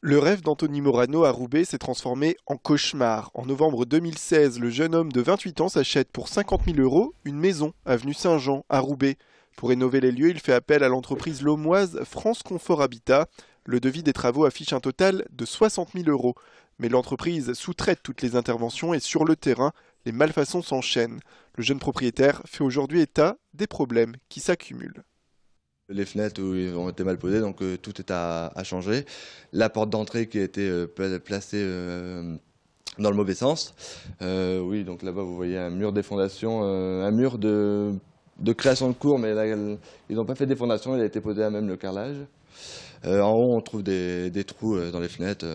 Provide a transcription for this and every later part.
Le rêve d'Anthony Morano à Roubaix s'est transformé en cauchemar. En novembre 2016, le jeune homme de 28 ans s'achète pour 50 000 euros une maison, avenue Saint-Jean, à Roubaix. Pour rénover les lieux, il fait appel à l'entreprise lomoise France Confort Habitat. Le devis des travaux affiche un total de 60 000 euros. Mais l'entreprise sous-traite toutes les interventions et sur le terrain, les malfaçons s'enchaînent. Le jeune propriétaire fait aujourd'hui état des problèmes qui s'accumulent les fenêtres où ils ont été mal posées, donc euh, tout est à, changer. La porte d'entrée qui a été euh, placée euh, dans le mauvais sens. oui, donc là-bas, vous voyez un mur des fondations, un mur de, création de cours, mais ils n'ont pas fait des fondations, il a été posé à même le carrelage. en haut, on trouve des, trous dans les fenêtres,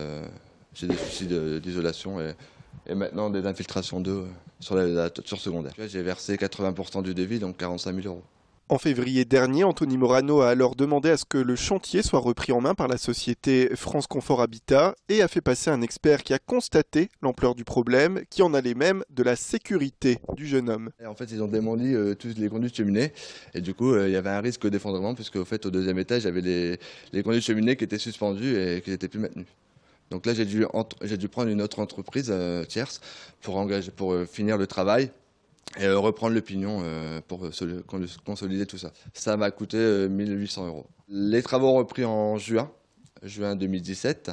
J'ai des soucis d'isolation et, maintenant des infiltrations d'eau sur la, sur secondaire. J'ai versé 80% du débit, donc 45 000 euros. En février dernier, Anthony Morano a alors demandé à ce que le chantier soit repris en main par la société France Confort Habitat et a fait passer un expert qui a constaté l'ampleur du problème, qui en allait même de la sécurité du jeune homme. en fait, ils ont démoli euh, tous toutes les conduites cheminées et du coup, euh, il y avait un risque d'effondrement puisque au fait, au deuxième étage, il y avait les, conduits de cheminées qui étaient suspendus et qui n'étaient plus maintenus. Donc là, j'ai dû, prendre une autre entreprise euh, tierce pour, engager, pour finir le travail et euh, reprendre le pignon euh, pour euh, consolider tout ça. Ça m'a coûté 1800 euros. Les travaux ont repris en juin, juin 2017,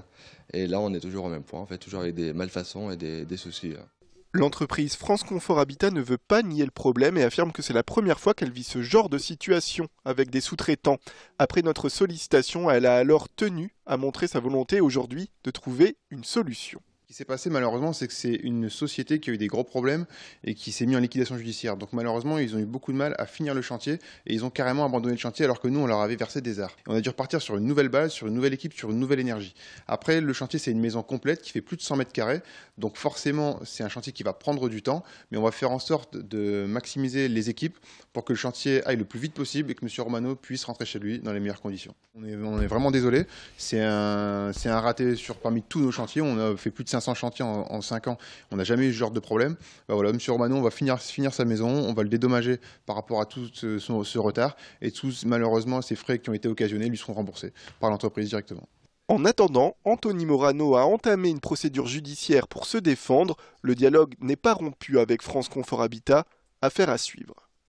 et là on est toujours au même point, en fait, toujours avec des malfaçons et des soucis. Hein. L'entreprise France Confort Habitat ne veut pas nier le problème et affirme que c'est la première fois qu'elle vit ce genre de situation avec des sous-traitants. Après notre sollicitation, elle a alors tenu à montrer sa volonté aujourd'hui de trouver une solution qui s'est passé malheureusement, c'est que c'est une société qui a eu des gros problèmes et qui s'est mise en liquidation judiciaire. Donc malheureusement, ils ont eu beaucoup de mal à finir le chantier et ils ont carrément abandonné le chantier alors que nous, on leur avait versé des arts. Et on a dû repartir sur une nouvelle base, sur une nouvelle équipe, sur une nouvelle énergie. Après, le chantier, c'est une maison complète qui fait plus de 100 mètres carrés. Donc forcément, c'est un chantier qui va prendre du temps, mais on va faire en sorte de maximiser les équipes pour que le chantier aille le plus vite possible et que M. Romano puisse rentrer chez lui dans les meilleures conditions. On est, vraiment désolé. C'est un, raté sur parmi tous nos chantiers. On a fait plus de sans chantier en, 5 ans, on n'a jamais eu ce genre de problème. Bah Monsieur Romano, on va finir, sa maison, on va le dédommager par rapport à tout ce, ce retard, et tous, malheureusement, ces frais qui ont été occasionnés lui seront remboursés par l'entreprise directement. En attendant, Anthony Morano a entamé une procédure judiciaire pour se défendre. Le dialogue n'est pas rompu avec France Confort Habitat. Affaire à suivre.